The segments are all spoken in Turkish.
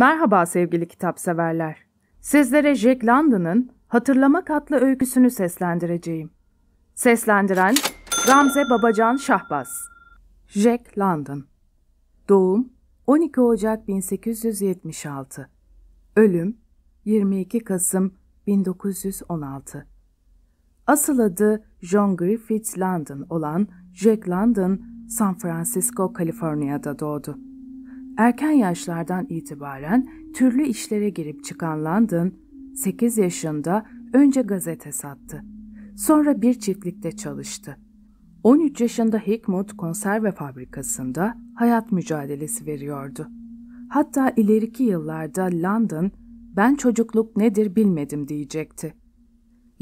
Merhaba sevgili kitapseverler. Sizlere Jack London'ın Hatırlamak adlı öyküsünü seslendireceğim. Seslendiren Ramze Babacan Şahbaz Jack London Doğum 12 Ocak 1876 Ölüm 22 Kasım 1916 Asıl adı John Griffith London olan Jack London, San Francisco, Kaliforniya'da doğdu. Erken yaşlardan itibaren türlü işlere girip çıkan London, 8 yaşında önce gazete sattı. Sonra bir çiftlikte çalıştı. 13 yaşında Hickmut konserve fabrikasında hayat mücadelesi veriyordu. Hatta ileriki yıllarda London, ben çocukluk nedir bilmedim diyecekti.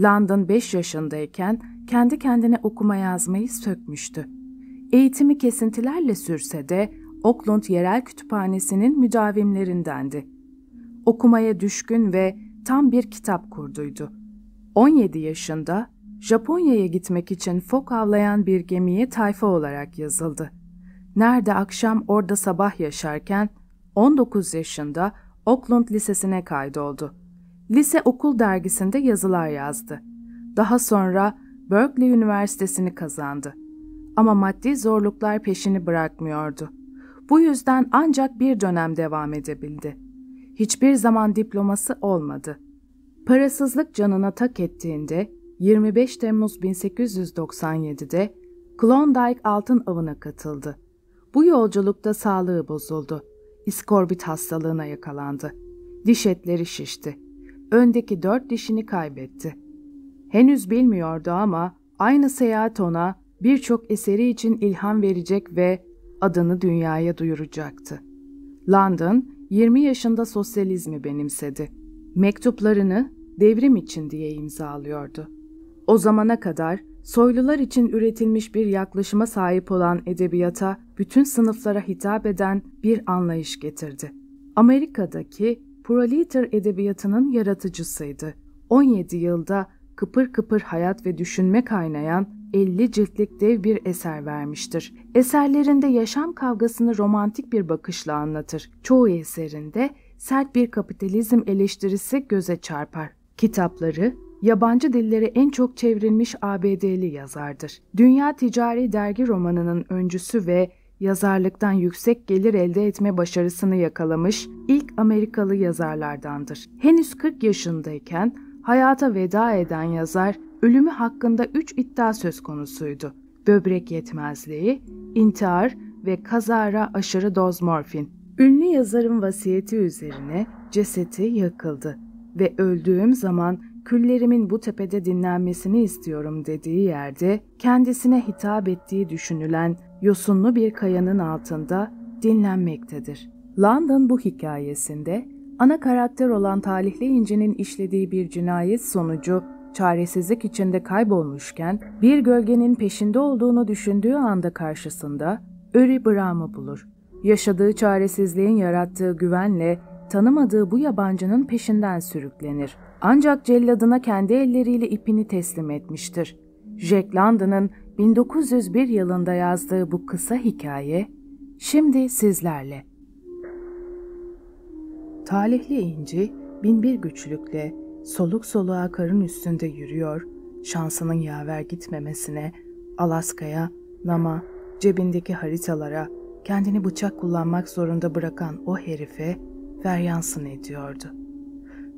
London 5 yaşındayken kendi kendine okuma yazmayı sökmüştü. Eğitimi kesintilerle sürse de Oklund Yerel Kütüphanesi'nin müdavimlerindendi. Okumaya düşkün ve tam bir kitap kurduydu. 17 yaşında Japonya'ya gitmek için fok avlayan bir gemiye tayfa olarak yazıldı. Nerede akşam orada sabah yaşarken 19 yaşında Oklund Lisesi'ne kaydoldu. Lise okul dergisinde yazılar yazdı. Daha sonra Berkeley Üniversitesi'ni kazandı. Ama maddi zorluklar peşini bırakmıyordu. Bu yüzden ancak bir dönem devam edebildi. Hiçbir zaman diploması olmadı. Parasızlık canına tak ettiğinde 25 Temmuz 1897'de Klondike altın avına katıldı. Bu yolculukta sağlığı bozuldu. İskorbit hastalığına yakalandı. Diş etleri şişti. Öndeki dört dişini kaybetti. Henüz bilmiyordu ama aynı seyahat ona birçok eseri için ilham verecek ve adını dünyaya duyuracaktı. London 20 yaşında sosyalizmi benimsedi. Mektuplarını devrim için diye imzalıyordu. O zamana kadar soylular için üretilmiş bir yaklaşıma sahip olan edebiyata bütün sınıflara hitap eden bir anlayış getirdi. Amerika'daki proleter edebiyatının yaratıcısıydı. 17 yılda kıpır kıpır hayat ve düşünme kaynayan 50 ciltlik dev bir eser vermiştir. Eserlerinde yaşam kavgasını romantik bir bakışla anlatır. Çoğu eserinde sert bir kapitalizm eleştirisi göze çarpar. Kitapları, yabancı dilleri en çok çevrilmiş ABD'li yazardır. Dünya Ticari Dergi romanının öncüsü ve yazarlıktan yüksek gelir elde etme başarısını yakalamış ilk Amerikalı yazarlardandır. Henüz 40 yaşındayken hayata veda eden yazar ölümü hakkında üç iddia söz konusuydu. Böbrek yetmezliği, intihar ve kazara aşırı doz morfin. Ünlü yazarın vasiyeti üzerine cesedi yakıldı ve öldüğüm zaman küllerimin bu tepede dinlenmesini istiyorum dediği yerde kendisine hitap ettiği düşünülen yosunlu bir kayanın altında dinlenmektedir. London bu hikayesinde ana karakter olan talihli incinin işlediği bir cinayet sonucu çaresizlik içinde kaybolmuşken bir gölgenin peşinde olduğunu düşündüğü anda karşısında Öri Bram'ı bulur. Yaşadığı çaresizliğin yarattığı güvenle tanımadığı bu yabancının peşinden sürüklenir. Ancak celladına kendi elleriyle ipini teslim etmiştir. Jack London'ın 1901 yılında yazdığı bu kısa hikaye şimdi sizlerle. Talihli İnci binbir güçlükle soluk soluğa karın üstünde yürüyor, şansının yaver gitmemesine, Alaska'ya, Nama, cebindeki haritalara, kendini bıçak kullanmak zorunda bırakan o herife feryansın ediyordu.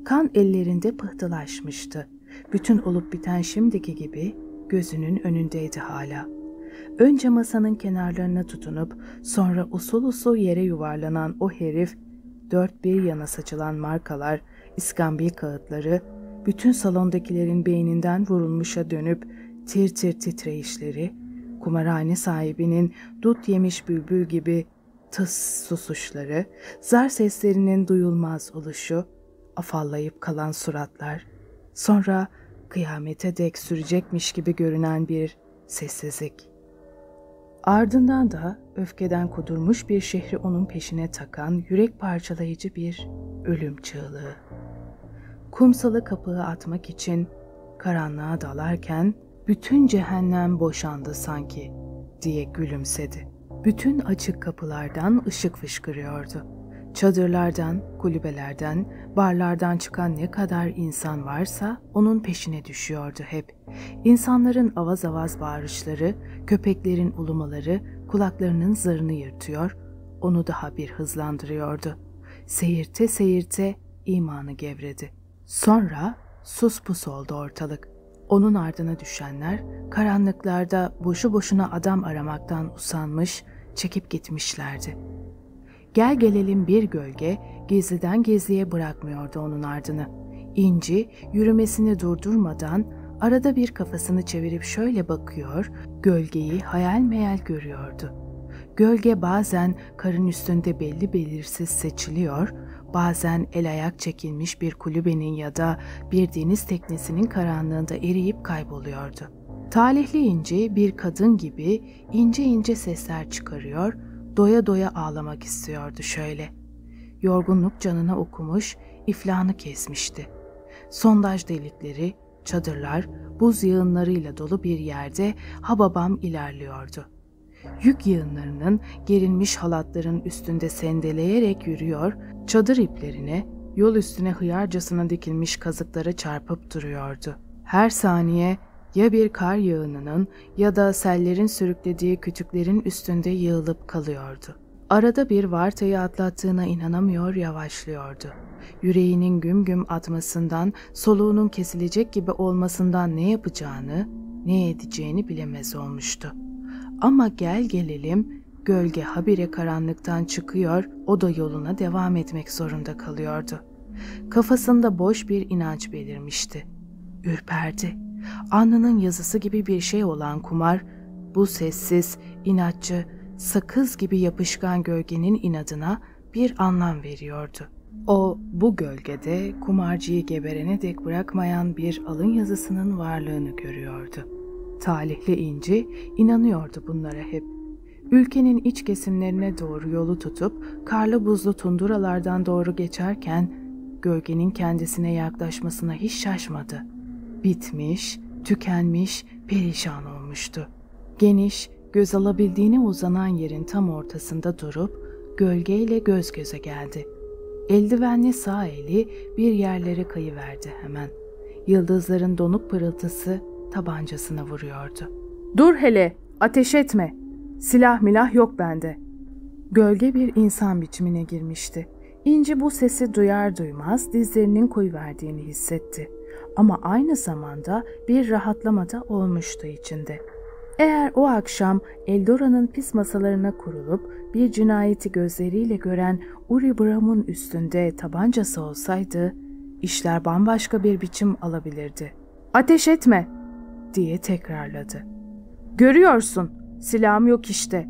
Kan ellerinde pıhtılaşmıştı. Bütün olup biten şimdiki gibi gözünün önündeydi hala. Önce masanın kenarlarına tutunup sonra usul usul yere yuvarlanan o herif, dört bir yana saçılan markalar, İskambil kağıtları, bütün salondakilerin beyninden vurulmuşa dönüp tir tir titreyişleri, kumarhane sahibinin dut yemiş bülbül gibi tıs susuşları, zar seslerinin duyulmaz oluşu, afallayıp kalan suratlar, sonra kıyamete dek sürecekmiş gibi görünen bir sessizlik. Ardından da öfkeden kudurmuş bir şehri onun peşine takan yürek parçalayıcı bir ölüm çığlığı. Kumsalı kapığı atmak için karanlığa dalarken bütün cehennem boşandı sanki diye gülümsedi. Bütün açık kapılardan ışık fışkırıyordu.'' Çadırlardan, kulübelerden, barlardan çıkan ne kadar insan varsa onun peşine düşüyordu hep. İnsanların avaz avaz bağırışları, köpeklerin ulumaları kulaklarının zarını yırtıyor, onu daha bir hızlandırıyordu. Seyirte seyirte imanı gevredi. Sonra sus pus oldu ortalık. Onun ardına düşenler karanlıklarda boşu boşuna adam aramaktan usanmış, çekip gitmişlerdi. Gel gelelim bir gölge gizliden gizliye bırakmıyordu onun ardını. İnci yürümesini durdurmadan arada bir kafasını çevirip şöyle bakıyor, gölgeyi hayal meyal görüyordu. Gölge bazen karın üstünde belli belirsiz seçiliyor, bazen el ayak çekilmiş bir kulübenin ya da bir deniz teknesinin karanlığında eriyip kayboluyordu. Talihli İnci bir kadın gibi ince ince sesler çıkarıyor, doya doya ağlamak istiyordu şöyle. Yorgunluk canına okumuş, iflahını kesmişti. Sondaj delikleri, çadırlar, buz yığınlarıyla dolu bir yerde hababam ilerliyordu. Yük yığınlarının gerilmiş halatların üstünde sendeleyerek yürüyor, çadır iplerine, yol üstüne hıyarcasına dikilmiş kazıklara çarpıp duruyordu. Her saniye ya bir kar yağınının ya da sellerin sürüklediği kütüklerin üstünde yığılıp kalıyordu. Arada bir vartayı atlattığına inanamıyor yavaşlıyordu. Yüreğinin güm güm atmasından, soluğunun kesilecek gibi olmasından ne yapacağını, ne edeceğini bilemez olmuştu. Ama gel gelelim, gölge habire karanlıktan çıkıyor, o da yoluna devam etmek zorunda kalıyordu. Kafasında boş bir inanç belirmişti. Ürperdi Alnının yazısı gibi bir şey olan kumar, bu sessiz, inatçı, sakız gibi yapışkan gölgenin inadına bir anlam veriyordu. O, bu gölgede kumarcıyı geberene dek bırakmayan bir alın yazısının varlığını görüyordu. Talihli İnci inanıyordu bunlara hep. Ülkenin iç kesimlerine doğru yolu tutup karlı buzlu tunduralardan doğru geçerken gölgenin kendisine yaklaşmasına hiç şaşmadı.'' bitmiş, tükenmiş, perişan olmuştu. Geniş, göz alabildiğine uzanan yerin tam ortasında durup gölgeyle göz göze geldi. Eldivenli sağ eli bir yerlere kayıverdi hemen. Yıldızların donuk pırıltısı tabancasına vuruyordu. ''Dur hele, ateş etme. Silah milah yok bende.'' Gölge bir insan biçimine girmişti. İnci bu sesi duyar duymaz dizlerinin koyu verdiğini hissetti ama aynı zamanda bir rahatlama da olmuştu içinde. Eğer o akşam Eldora'nın pis masalarına kurulup bir cinayeti gözleriyle gören Uri Bram'ın üstünde tabancası olsaydı, işler bambaşka bir biçim alabilirdi. ''Ateş etme!'' diye tekrarladı. ''Görüyorsun, silahım yok işte.''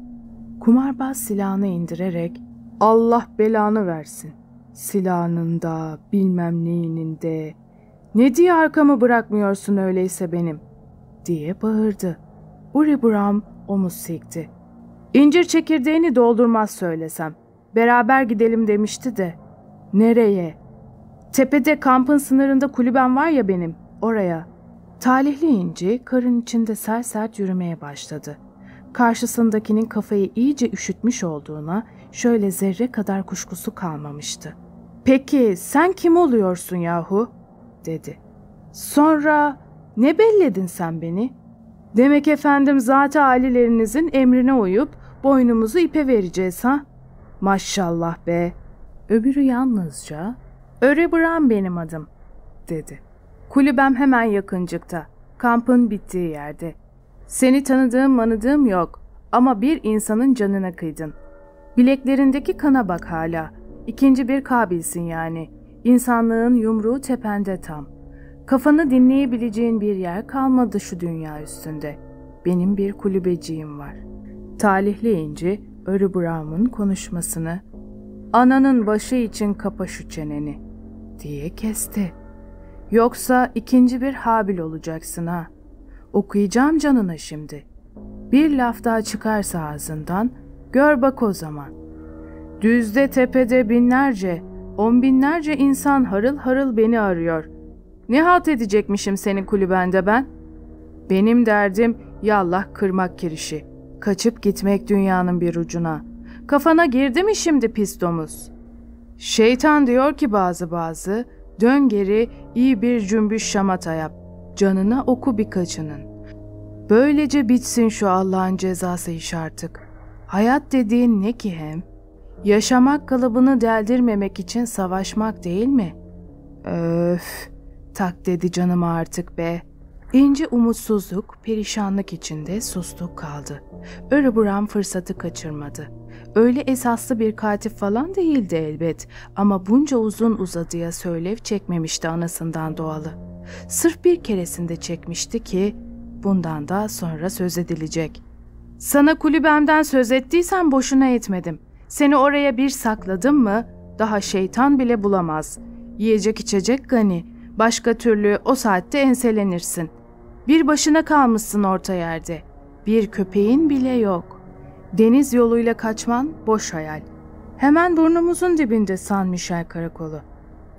Kumarbaz silahını indirerek ''Allah belanı versin, silahının da bilmem neyinin de ne diye arkamı bırakmıyorsun öyleyse benim? diye bağırdı. Uri Bram omuz sikti. İncir çekirdeğini doldurmaz söylesem. Beraber gidelim demişti de. Nereye? Tepede kampın sınırında kulüben var ya benim. Oraya. Talihli inci karın içinde sert sert yürümeye başladı. Karşısındakinin kafayı iyice üşütmüş olduğuna şöyle zerre kadar kuşkusu kalmamıştı. Peki sen kim oluyorsun yahu?'' dedi. Sonra ne belledin sen beni? Demek efendim zaten ailelerinizin emrine uyup boynumuzu ipe vereceğiz ha? Maşallah be. Öbürü yalnızca Öre Buran benim adım dedi. Kulübem hemen yakıncıkta. Kampın bittiği yerde. Seni tanıdığım manıdığım yok ama bir insanın canına kıydın. Bileklerindeki kana bak hala. İkinci bir kabilsin yani.'' İnsanlığın yumruğu tepende tam. Kafanı dinleyebileceğin bir yer kalmadı şu dünya üstünde. Benim bir kulübeciğim var. Talihli İnci, Örü Brown'un konuşmasını ''Ananın başı için kapa şu çeneni'' diye kesti. ''Yoksa ikinci bir Habil olacaksın ha. Okuyacağım canına şimdi. Bir laf daha çıkarsa ağzından, gör bak o zaman. Düzde tepede binlerce, On binlerce insan harıl harıl beni arıyor. Ne halt edecekmişim senin kulübende ben? Benim derdim yallah kırmak kirişi. Kaçıp gitmek dünyanın bir ucuna. Kafana girdi mi şimdi pis domuz? Şeytan diyor ki bazı bazı, dön geri iyi bir cümbüş şamata yap. Canına oku birkaçının. Böylece bitsin şu Allah'ın cezası iş artık. Hayat dediğin ne ki hem?'' Yaşamak kalıbını deldirmemek için savaşmak değil mi? Öf, tak dedi canım artık be. İnce umutsuzluk, perişanlık içinde sustuk kaldı. Örüburan fırsatı kaçırmadı. Öyle esaslı bir katif falan değildi elbet ama bunca uzun uzadıya söylev çekmemişti anasından doğalı. Sırf bir keresinde çekmişti ki bundan daha sonra söz edilecek. Sana kulübemden söz ettiysem boşuna etmedim.'' Seni oraya bir sakladım mı daha şeytan bile bulamaz. Yiyecek içecek gani. Başka türlü o saatte enselenirsin. Bir başına kalmışsın orta yerde. Bir köpeğin bile yok. Deniz yoluyla kaçman boş hayal. Hemen burnumuzun dibinde San Michel karakolu.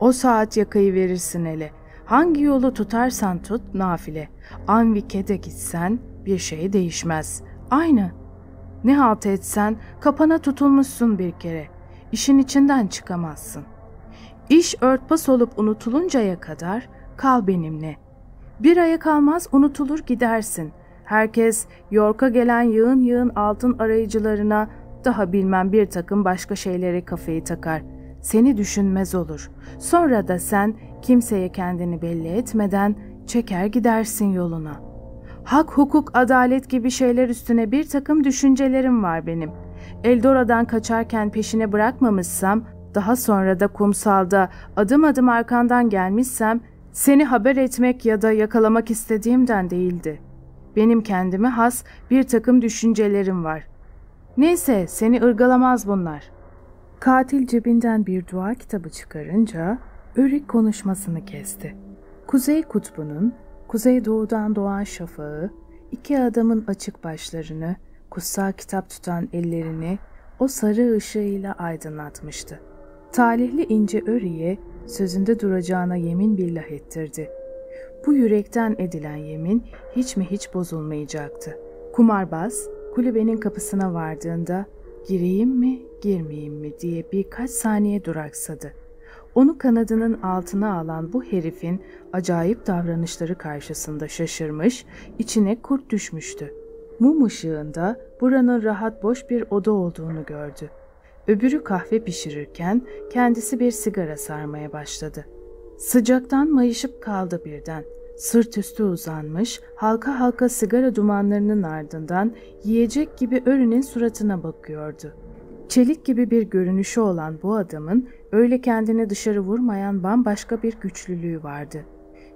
O saat yakayı verirsin ele. Hangi yolu tutarsan tut nafile. Anvikede gitsen bir şey değişmez. Aynı.'' Ne halt etsen kapana tutulmuşsun bir kere. İşin içinden çıkamazsın. İş örtbas olup unutuluncaya kadar kal benimle. Bir aya kalmaz unutulur gidersin. Herkes York'a gelen yığın yığın altın arayıcılarına daha bilmem bir takım başka şeylere kafayı takar. Seni düşünmez olur. Sonra da sen kimseye kendini belli etmeden çeker gidersin yoluna.'' Hak, hukuk, adalet gibi şeyler üstüne bir takım düşüncelerim var benim. Eldora'dan kaçarken peşine bırakmamışsam, daha sonra da kumsalda adım adım arkandan gelmişsem, seni haber etmek ya da yakalamak istediğimden değildi. Benim kendime has bir takım düşüncelerim var. Neyse seni ırgalamaz bunlar. Katil cebinden bir dua kitabı çıkarınca Örik konuşmasını kesti. Kuzey Kutbu'nun kuzeydoğudan doğan şafağı, iki adamın açık başlarını, kutsal kitap tutan ellerini o sarı ışığıyla aydınlatmıştı. Talihli ince örüye sözünde duracağına yemin billah ettirdi. Bu yürekten edilen yemin hiç mi hiç bozulmayacaktı. Kumarbaz kulübenin kapısına vardığında gireyim mi girmeyeyim mi diye birkaç saniye duraksadı. Onu kanadının altına alan bu herifin acayip davranışları karşısında şaşırmış, içine kurt düşmüştü. Mum ışığında buranın rahat boş bir oda olduğunu gördü. Öbürü kahve pişirirken kendisi bir sigara sarmaya başladı. Sıcaktan mayışıp kaldı birden. Sırt üstü uzanmış, halka halka sigara dumanlarının ardından yiyecek gibi örünün suratına bakıyordu.'' Çelik gibi bir görünüşü olan bu adamın öyle kendini dışarı vurmayan bambaşka bir güçlülüğü vardı.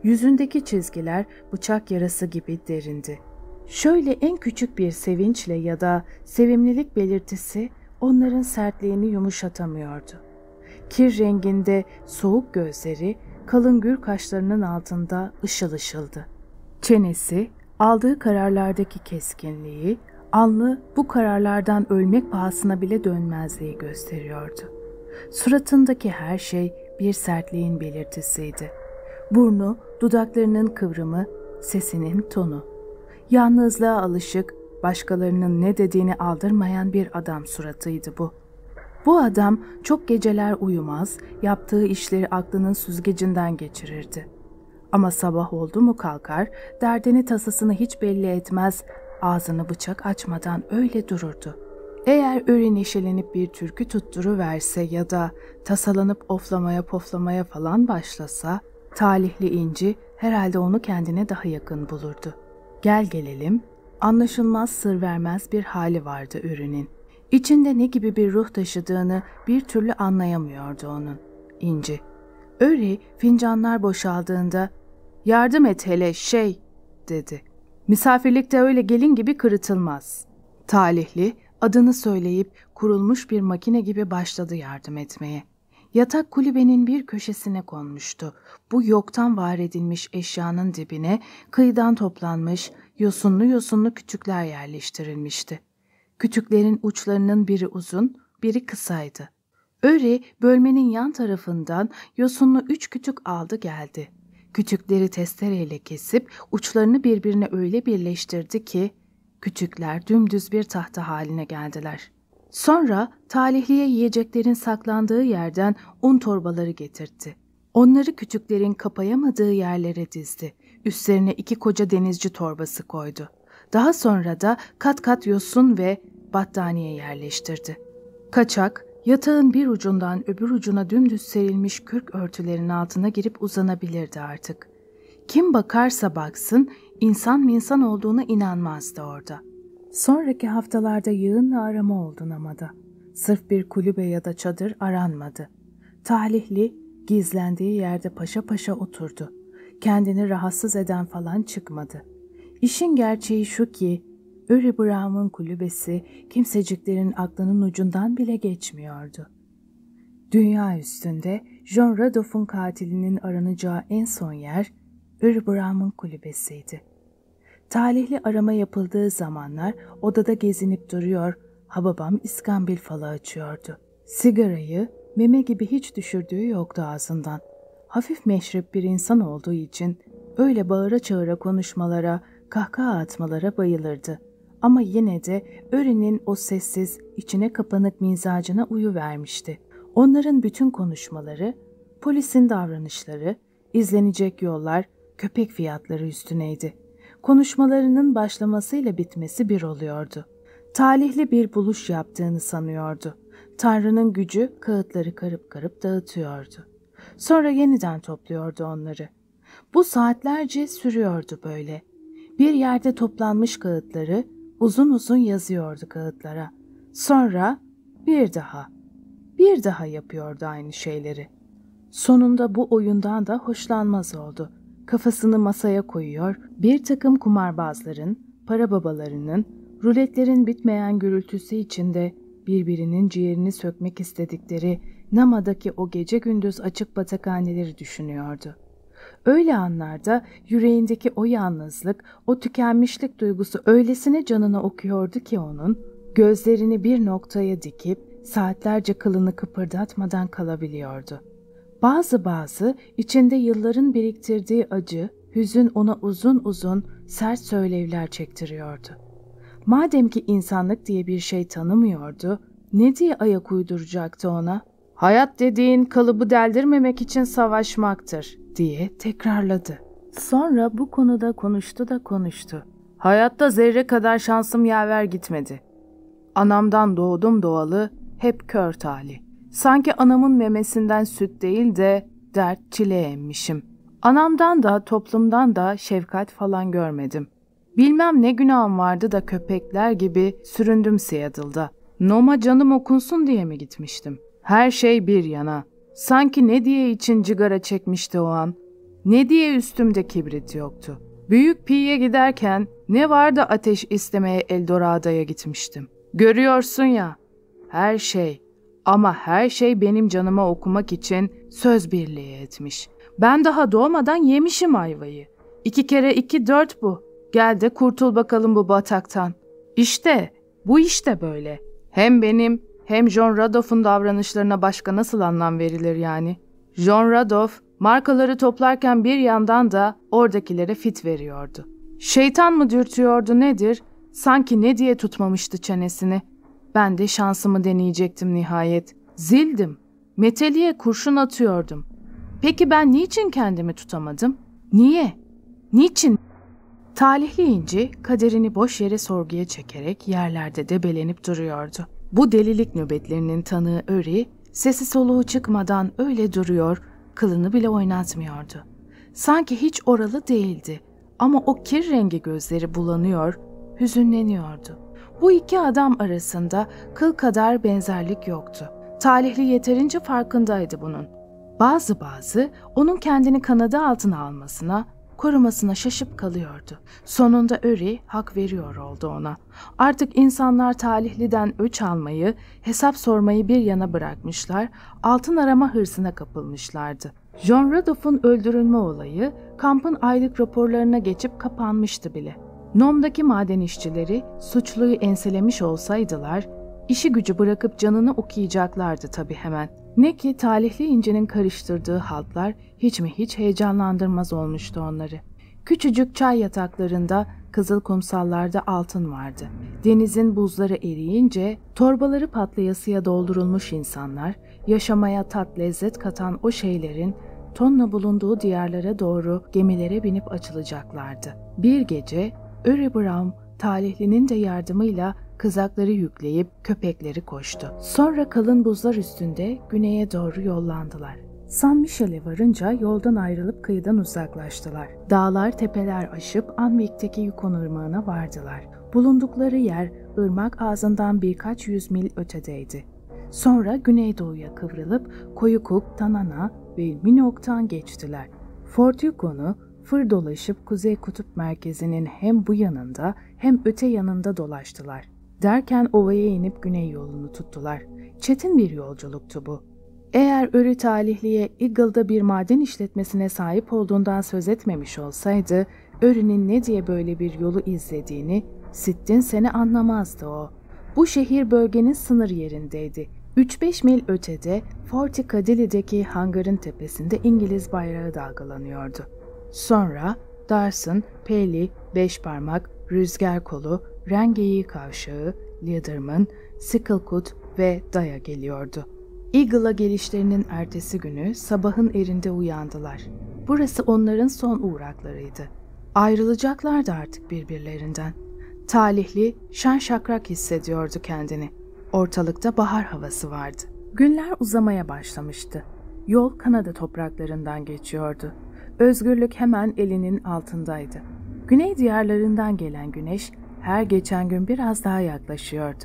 Yüzündeki çizgiler bıçak yarası gibi derindi. Şöyle en küçük bir sevinçle ya da sevimlilik belirtisi onların sertliğini yumuşatamıyordu. Kir renginde soğuk gözleri kalın gür kaşlarının altında ışıl ışıldı. Çenesi, aldığı kararlardaki keskinliği, Alnı bu kararlardan ölmek pahasına bile dönmezliği gösteriyordu. Suratındaki her şey bir sertliğin belirtisiydi. Burnu, dudaklarının kıvrımı, sesinin tonu. Yalnızlığa alışık, başkalarının ne dediğini aldırmayan bir adam suratıydı bu. Bu adam çok geceler uyumaz, yaptığı işleri aklının süzgecinden geçirirdi. Ama sabah oldu mu kalkar, derdini tasasını hiç belli etmez, ağzını bıçak açmadan öyle dururdu. Eğer öyle neşelenip bir türkü tutturuverse ya da tasalanıp oflamaya poflamaya falan başlasa, talihli inci herhalde onu kendine daha yakın bulurdu. Gel gelelim, anlaşılmaz sır vermez bir hali vardı ürünün. İçinde ne gibi bir ruh taşıdığını bir türlü anlayamıyordu onun. İnci. Öri fincanlar boşaldığında yardım et hele şey dedi.'' Misafirlikte öyle gelin gibi kırıtılmaz. Talihli, adını söyleyip kurulmuş bir makine gibi başladı yardım etmeye. Yatak kulübenin bir köşesine konmuştu. Bu yoktan var edilmiş eşyanın dibine kıyıdan toplanmış, yosunlu yosunlu kütükler yerleştirilmişti. Kütüklerin uçlarının biri uzun, biri kısaydı. Öri bölmenin yan tarafından yosunlu üç kütük aldı geldi. Küçükleri testereyle kesip uçlarını birbirine öyle birleştirdi ki küçükler dümdüz bir tahta haline geldiler. Sonra talihliye yiyeceklerin saklandığı yerden un torbaları getirtti. Onları küçüklerin kapayamadığı yerlere dizdi. Üstlerine iki koca denizci torbası koydu. Daha sonra da kat kat yosun ve battaniye yerleştirdi. Kaçak, Yatağın bir ucundan öbür ucuna dümdüz serilmiş kürk örtülerin altına girip uzanabilirdi artık. Kim bakarsa baksın insan minsan olduğuna inanmazdı orada. Sonraki haftalarda yığınla arama oldu Namada. Sırf bir kulübe ya da çadır aranmadı. Talihli, gizlendiği yerde paşa paşa oturdu. Kendini rahatsız eden falan çıkmadı. İşin gerçeği şu ki Uri Brown'un kulübesi kimseciklerin aklının ucundan bile geçmiyordu. Dünya üstünde John Radoff'un katilinin aranacağı en son yer Uri Brown'un kulübesiydi. Talihli arama yapıldığı zamanlar odada gezinip duruyor, hababam iskambil falı açıyordu. Sigarayı meme gibi hiç düşürdüğü yoktu ağzından. Hafif meşrep bir insan olduğu için öyle bağıra çağıra konuşmalara, kahkaha atmalara bayılırdı ama yine de Ören'in o sessiz, içine kapanık mizacına uyu vermişti. Onların bütün konuşmaları, polisin davranışları, izlenecek yollar, köpek fiyatları üstüneydi. Konuşmalarının başlamasıyla bitmesi bir oluyordu. Talihli bir buluş yaptığını sanıyordu. Tanrı'nın gücü kağıtları karıp karıp dağıtıyordu. Sonra yeniden topluyordu onları. Bu saatlerce sürüyordu böyle. Bir yerde toplanmış kağıtları Uzun uzun yazıyordu kağıtlara. Sonra bir daha, bir daha yapıyordu aynı şeyleri. Sonunda bu oyundan da hoşlanmaz oldu. Kafasını masaya koyuyor, bir takım kumarbazların, para babalarının, ruletlerin bitmeyen gürültüsü içinde birbirinin ciğerini sökmek istedikleri Nama'daki o gece gündüz açık batakhaneleri düşünüyordu. Öyle anlarda yüreğindeki o yalnızlık, o tükenmişlik duygusu öylesine canına okuyordu ki onun, gözlerini bir noktaya dikip saatlerce kılını kıpırdatmadan kalabiliyordu. Bazı bazı içinde yılların biriktirdiği acı, hüzün ona uzun uzun sert söylevler çektiriyordu. Madem ki insanlık diye bir şey tanımıyordu, ne diye ayak uyduracaktı ona? Hayat dediğin kalıbı deldirmemek için savaşmaktır diye tekrarladı. Sonra bu konuda konuştu da konuştu. Hayatta zerre kadar şansım yaver gitmedi. Anamdan doğdum doğalı hep kör tali. Sanki anamın memesinden süt değil de dert çile emmişim. Anamdan da toplumdan da şefkat falan görmedim. Bilmem ne günahım vardı da köpekler gibi süründüm siyadılda. Noma canım okunsun diye mi gitmiştim? Her şey bir yana. Sanki ne diye için cigara çekmişti o an. Ne diye üstümde kibrit yoktu. Büyük Pi'ye giderken ne var da ateş istemeye Eldorado'ya gitmiştim. Görüyorsun ya, her şey ama her şey benim canıma okumak için söz birliği etmiş. Ben daha doğmadan yemişim ayvayı. İki kere iki dört bu. Gel de kurtul bakalım bu bataktan. İşte, bu işte böyle. Hem benim hem John Radoff'un davranışlarına başka nasıl anlam verilir yani? John Radoff markaları toplarken bir yandan da oradakilere fit veriyordu. Şeytan mı dürtüyordu nedir? Sanki ne diye tutmamıştı çenesini. Ben de şansımı deneyecektim nihayet. Zildim. Meteliye kurşun atıyordum. Peki ben niçin kendimi tutamadım? Niye? Niçin? Talihli inci kaderini boş yere sorguya çekerek yerlerde debelenip duruyordu. Bu delilik nöbetlerinin tanığı Öri, sesi soluğu çıkmadan öyle duruyor, kılını bile oynatmıyordu. Sanki hiç oralı değildi ama o kir rengi gözleri bulanıyor, hüzünleniyordu. Bu iki adam arasında kıl kadar benzerlik yoktu. Talihli yeterince farkındaydı bunun. Bazı bazı onun kendini kanadı altına almasına, korumasına şaşıp kalıyordu. Sonunda Öri hak veriyor oldu ona. Artık insanlar talihliden öç almayı, hesap sormayı bir yana bırakmışlar, altın arama hırsına kapılmışlardı. John Radoff'un öldürülme olayı kampın aylık raporlarına geçip kapanmıştı bile. Nom'daki maden işçileri suçluyu enselemiş olsaydılar, işi gücü bırakıp canını okuyacaklardı tabii hemen. Ne ki talihli incinin karıştırdığı haltlar hiç mi hiç heyecanlandırmaz olmuştu onları. Küçücük çay yataklarında kızıl kumsallarda altın vardı. Denizin buzları eriyince torbaları patlayasıya doldurulmuş insanlar yaşamaya tat lezzet katan o şeylerin tonla bulunduğu diyarlara doğru gemilere binip açılacaklardı. Bir gece Örebram talihlinin de yardımıyla kızakları yükleyip köpekleri koştu. Sonra kalın buzlar üstünde güneye doğru yollandılar. San Michel'e varınca yoldan ayrılıp kıyıdan uzaklaştılar. Dağlar tepeler aşıp Anvik'teki Yukon Irmağı'na vardılar. Bulundukları yer ırmak ağzından birkaç yüz mil ötedeydi. Sonra güneydoğuya kıvrılıp Koyukuk, Tanana ve Minok'tan geçtiler. Fort Yukon'u fır dolaşıp Kuzey Kutup Merkezi'nin hem bu yanında hem öte yanında dolaştılar. Derken ovaya inip güney yolunu tuttular. Çetin bir yolculuktu bu. Eğer Örü Talihli'ye Eagle'da bir maden işletmesine sahip olduğundan söz etmemiş olsaydı, Örü'nün ne diye böyle bir yolu izlediğini Sittin seni anlamazdı o. Bu şehir bölgenin sınır yerindeydi. 3-5 mil ötede Cadillideki hangarın tepesinde İngiliz bayrağı dalgalanıyordu. Sonra Darson, Peli, Beş Parmak, Rüzgar Kolu, Rengeyi Kavşağı, Leaderman, Sicklecut ve Daya geliyordu. Eagle'a gelişlerinin ertesi günü sabahın erinde uyandılar. Burası onların son uğraklarıydı. Ayrılacaklardı artık birbirlerinden. Talihli, şen şakrak hissediyordu kendini. Ortalıkta bahar havası vardı. Günler uzamaya başlamıştı. Yol Kanada topraklarından geçiyordu. Özgürlük hemen elinin altındaydı. Güney diyarlarından gelen güneş her geçen gün biraz daha yaklaşıyordu.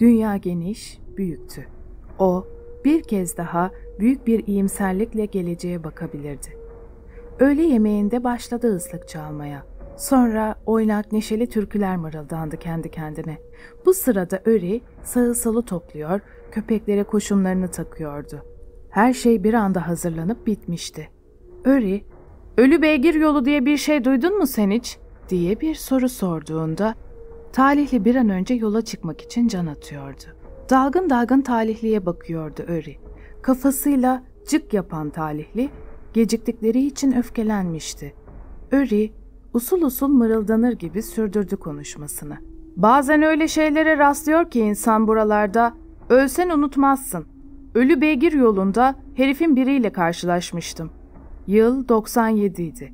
Dünya geniş, büyüktü. O bir kez daha büyük bir iyimserlikle geleceğe bakabilirdi. Öğle yemeğinde başladı ıslık çalmaya. Sonra oynak neşeli türküler mırıldandı kendi kendine. Bu sırada Öri sağı salı topluyor, köpeklere koşumlarını takıyordu. Her şey bir anda hazırlanıp bitmişti. Öri, ''Ölü beygir yolu diye bir şey duydun mu sen hiç?'' diye bir soru sorduğunda Talihli bir an önce yola çıkmak için can atıyordu. Dalgın dalgın Talihli'ye bakıyordu Öri. Kafasıyla cık yapan Talihli, geciktikleri için öfkelenmişti. Öri, usul usul mırıldanır gibi sürdürdü konuşmasını. Bazen öyle şeylere rastlıyor ki insan buralarda, ölsen unutmazsın. Ölü beygir yolunda herifin biriyle karşılaşmıştım. Yıl 97 idi.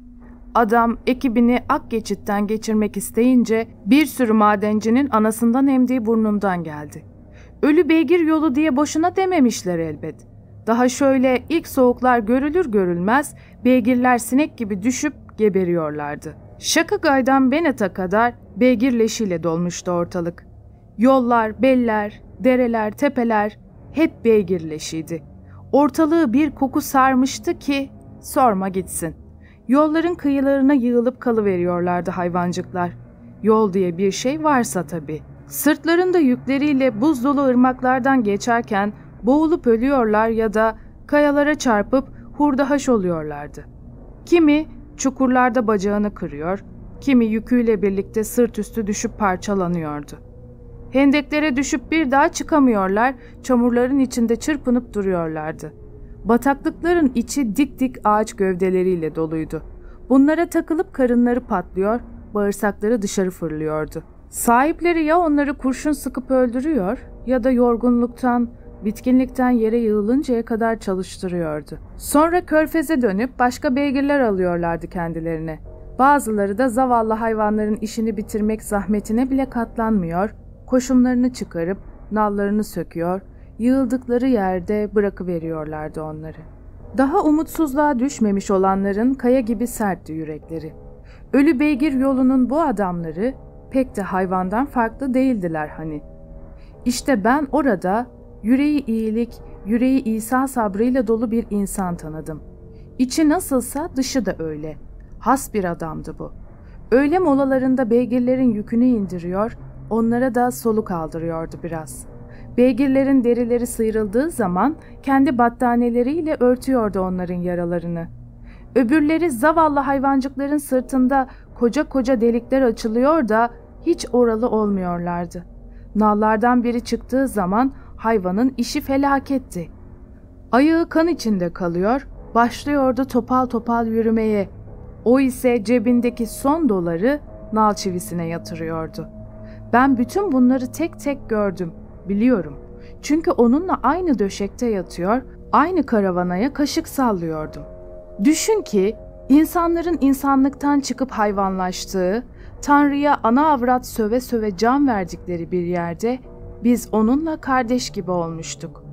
Adam ekibini ak geçitten geçirmek isteyince bir sürü madencinin anasından emdiği burnundan geldi. Ölü beygir yolu diye boşuna dememişler elbet. Daha şöyle ilk soğuklar görülür görülmez beygirler sinek gibi düşüp geberiyorlardı. Şaka gaydan Benet'a kadar beygir leşiyle dolmuştu ortalık. Yollar, beller, dereler, tepeler hep beygir leşiydi. Ortalığı bir koku sarmıştı ki sorma gitsin. Yolların kıyılarına yığılıp kalıveriyorlardı hayvancıklar. Yol diye bir şey varsa tabii. Sırtlarında yükleriyle buz dolu ırmaklardan geçerken boğulup ölüyorlar ya da kayalara çarpıp hurdahaş oluyorlardı. Kimi çukurlarda bacağını kırıyor, kimi yüküyle birlikte sırt üstü düşüp parçalanıyordu. Hendeklere düşüp bir daha çıkamıyorlar, çamurların içinde çırpınıp duruyorlardı. Bataklıkların içi dik dik ağaç gövdeleriyle doluydu. Bunlara takılıp karınları patlıyor, bağırsakları dışarı fırlıyordu. Sahipleri ya onları kurşun sıkıp öldürüyor ya da yorgunluktan, bitkinlikten yere yığılıncaya kadar çalıştırıyordu. Sonra körfeze dönüp başka beygirler alıyorlardı kendilerine. Bazıları da zavallı hayvanların işini bitirmek zahmetine bile katlanmıyor, koşumlarını çıkarıp nallarını söküyor, yığıldıkları yerde bırakıveriyorlardı onları. Daha umutsuzluğa düşmemiş olanların kaya gibi sertti yürekleri. Ölü beygir yolunun bu adamları pek de hayvandan farklı değildiler hani. İşte ben orada yüreği iyilik, yüreği İsa sabrıyla dolu bir insan tanıdım. İçi nasılsa dışı da öyle. Has bir adamdı bu. Öğle molalarında beygirlerin yükünü indiriyor, onlara da soluk aldırıyordu biraz. Beygirlerin derileri sıyrıldığı zaman kendi battaniyeleriyle örtüyordu onların yaralarını. Öbürleri zavallı hayvancıkların sırtında koca koca delikler açılıyor da hiç oralı olmuyorlardı. Nallardan biri çıktığı zaman hayvanın işi felaketti. Ayağı kan içinde kalıyor, başlıyordu topal topal yürümeye. O ise cebindeki son doları nal çivisine yatırıyordu. Ben bütün bunları tek tek gördüm biliyorum. Çünkü onunla aynı döşekte yatıyor, aynı karavanaya kaşık sallıyordum. Düşün ki insanların insanlıktan çıkıp hayvanlaştığı, Tanrı'ya ana avrat söve söve can verdikleri bir yerde biz onunla kardeş gibi olmuştuk.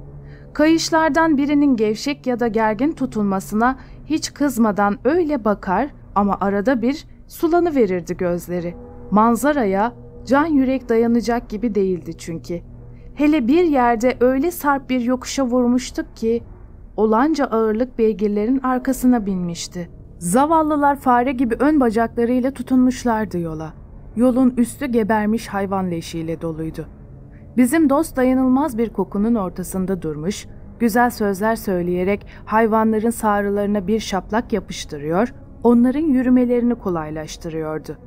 Kayışlardan birinin gevşek ya da gergin tutulmasına hiç kızmadan öyle bakar ama arada bir sulanı verirdi gözleri. Manzaraya can yürek dayanacak gibi değildi çünkü. Hele bir yerde öyle sarp bir yokuşa vurmuştuk ki olanca ağırlık beygirlerin arkasına binmişti. Zavallılar fare gibi ön bacaklarıyla tutunmuşlardı yola. Yolun üstü gebermiş hayvan leşiyle doluydu. Bizim dost dayanılmaz bir kokunun ortasında durmuş, güzel sözler söyleyerek hayvanların sağrılarına bir şaplak yapıştırıyor, onların yürümelerini kolaylaştırıyordu.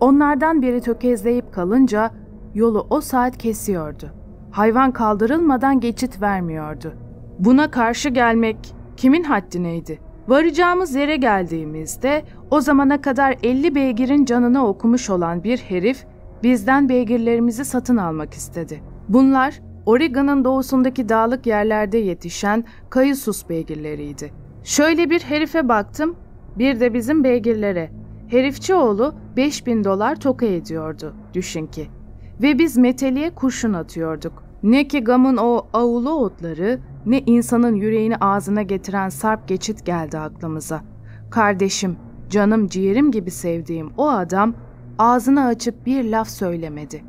Onlardan biri tökezleyip kalınca yolu o saat kesiyordu.'' hayvan kaldırılmadan geçit vermiyordu. Buna karşı gelmek kimin haddineydi? Varacağımız yere geldiğimizde o zamana kadar 50 beygirin canına okumuş olan bir herif bizden beygirlerimizi satın almak istedi. Bunlar Oregon'ın doğusundaki dağlık yerlerde yetişen kayısus beygirleriydi. Şöyle bir herife baktım, bir de bizim beygirlere. Herifçi Herifçioğlu 5000 dolar toka ediyordu, düşün ki. Ve biz meteliğe kurşun atıyorduk. Ne ki gamın o ağulu otları ne insanın yüreğini ağzına getiren sarp geçit geldi aklımıza. Kardeşim, canım ciğerim gibi sevdiğim o adam ağzını açıp bir laf söylemedi.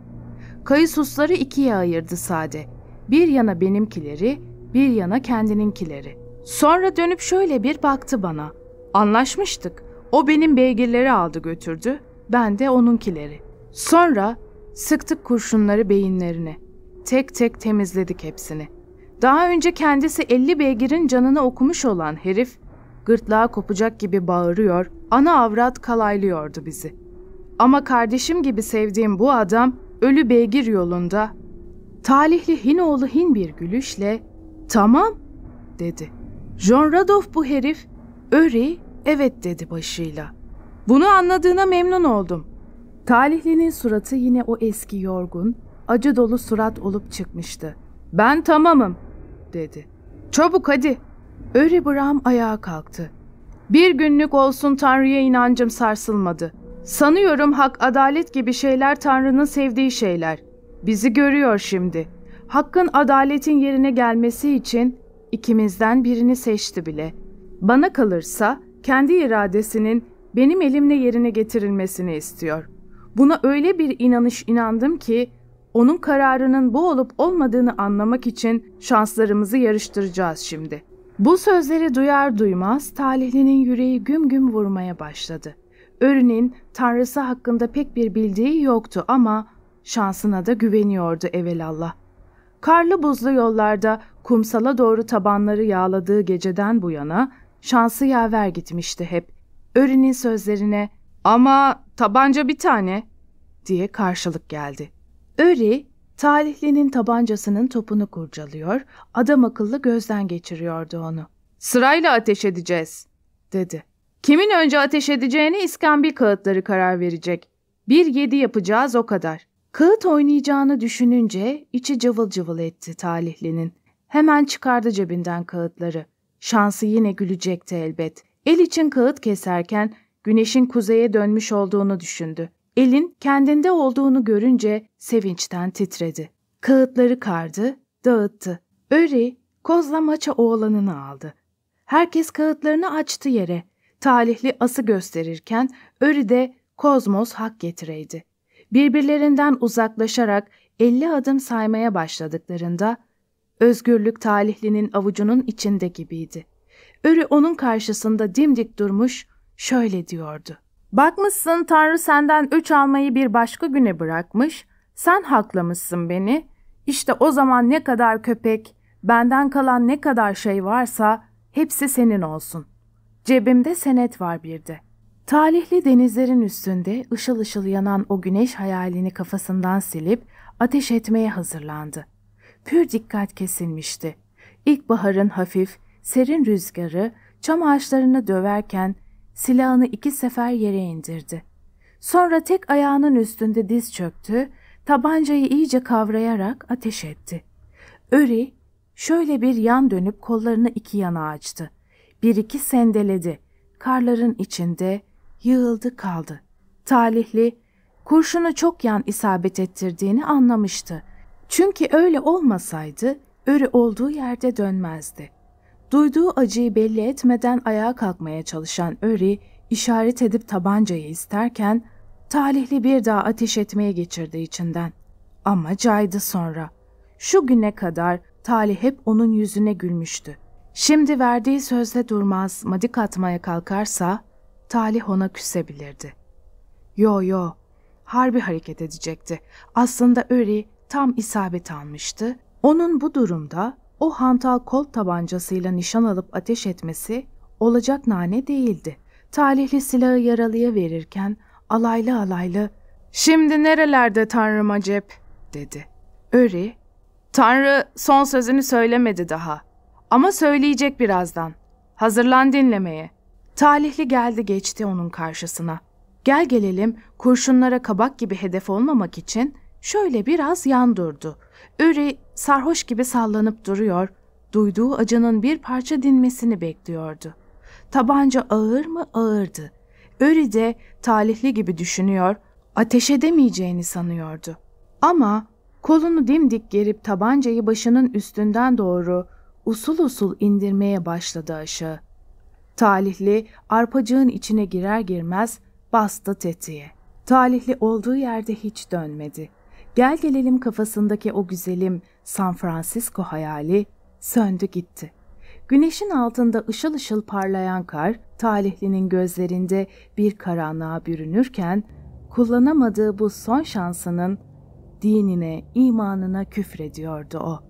Kayısusları ikiye ayırdı sade. Bir yana benimkileri, bir yana kendininkileri. Sonra dönüp şöyle bir baktı bana. Anlaşmıştık. O benim beygirleri aldı götürdü, ben de onunkileri. Sonra sıktık kurşunları beyinlerine.'' Tek tek temizledik hepsini. Daha önce kendisi 50 beygirin canını okumuş olan herif, gırtlağa kopacak gibi bağırıyor, ana avrat kalaylıyordu bizi. Ama kardeşim gibi sevdiğim bu adam, ölü beygir yolunda, talihli Hinoğlu Hin bir gülüşle, ''Tamam'' dedi. John Radoff bu herif, ''Öri, evet'' dedi başıyla. Bunu anladığına memnun oldum. Talihlinin suratı yine o eski yorgun, acı dolu surat olup çıkmıştı. Ben tamamım dedi. Çabuk hadi. Öri Bram ayağa kalktı. Bir günlük olsun Tanrı'ya inancım sarsılmadı. Sanıyorum hak adalet gibi şeyler Tanrı'nın sevdiği şeyler. Bizi görüyor şimdi. Hakkın adaletin yerine gelmesi için ikimizden birini seçti bile. Bana kalırsa kendi iradesinin benim elimle yerine getirilmesini istiyor. Buna öyle bir inanış inandım ki onun kararının bu olup olmadığını anlamak için şanslarımızı yarıştıracağız şimdi. Bu sözleri duyar duymaz talihlinin yüreği güm güm vurmaya başladı. Örün'ün tanrısı hakkında pek bir bildiği yoktu ama şansına da güveniyordu evelallah. Karlı buzlu yollarda kumsala doğru tabanları yağladığı geceden bu yana şansı yaver gitmişti hep. Örün'ün sözlerine ama tabanca bir tane diye karşılık geldi. Öri, talihlinin tabancasının topunu kurcalıyor, adam akıllı gözden geçiriyordu onu. Sırayla ateş edeceğiz, dedi. Kimin önce ateş edeceğini iskambil kağıtları karar verecek. Bir yedi yapacağız o kadar. Kağıt oynayacağını düşününce içi cıvıl cıvıl etti talihlinin. Hemen çıkardı cebinden kağıtları. Şansı yine gülecekti elbet. El için kağıt keserken güneşin kuzeye dönmüş olduğunu düşündü. Elin kendinde olduğunu görünce sevinçten titredi. Kağıtları kardı, dağıttı. Öri, kozla maça oğlanını aldı. Herkes kağıtlarını açtı yere. Talihli ası gösterirken Öri de kozmos hak getireydi. Birbirlerinden uzaklaşarak elli adım saymaya başladıklarında özgürlük talihlinin avucunun içinde gibiydi. Öri onun karşısında dimdik durmuş şöyle diyordu. Bakmışsın Tanrı senden üç almayı bir başka güne bırakmış, sen haklamışsın beni. İşte o zaman ne kadar köpek, benden kalan ne kadar şey varsa hepsi senin olsun. Cebimde senet var bir de. Talihli denizlerin üstünde ışıl ışıl yanan o güneş hayalini kafasından silip ateş etmeye hazırlandı. Pür dikkat kesilmişti. İlkbaharın hafif, serin rüzgarı çam ağaçlarını döverken silahını iki sefer yere indirdi. Sonra tek ayağının üstünde diz çöktü, tabancayı iyice kavrayarak ateş etti. Öri şöyle bir yan dönüp kollarını iki yana açtı. Bir iki sendeledi. Karların içinde yığıldı kaldı. Talihli kurşunu çok yan isabet ettirdiğini anlamıştı. Çünkü öyle olmasaydı örü olduğu yerde dönmezdi. Duyduğu acıyı belli etmeden ayağa kalkmaya çalışan Öri işaret edip tabancayı isterken talihli bir daha ateş etmeye geçirdi içinden. Ama caydı sonra. Şu güne kadar talih hep onun yüzüne gülmüştü. Şimdi verdiği sözle durmaz, madik atmaya kalkarsa talih ona küsebilirdi. Yo yo, harbi hareket edecekti. Aslında Öri tam isabet almıştı. Onun bu durumda o hantal kol tabancasıyla nişan alıp ateş etmesi olacak nane değildi. Talihli silahı yaralıya verirken alaylı alaylı ''Şimdi nerelerde tanrım acep?'' dedi. Öri ''Tanrı son sözünü söylemedi daha ama söyleyecek birazdan. Hazırlan dinlemeye.'' Talihli geldi geçti onun karşısına. Gel gelelim kurşunlara kabak gibi hedef olmamak için şöyle biraz yan durdu. Öri sarhoş gibi sallanıp duruyor, duyduğu acının bir parça dinmesini bekliyordu. Tabanca ağır mı ağırdı. Öri de talihli gibi düşünüyor, ateş edemeyeceğini sanıyordu. Ama kolunu dimdik gerip tabancayı başının üstünden doğru usul usul indirmeye başladı aşağı. Talihli arpacığın içine girer girmez bastı tetiğe. Talihli olduğu yerde hiç dönmedi. Gel gelelim kafasındaki o güzelim, San Francisco hayali söndü gitti. Güneşin altında ışıl ışıl parlayan kar, talihlinin gözlerinde bir karanlığa bürünürken, kullanamadığı bu son şansının dinine, imanına küfrediyordu o.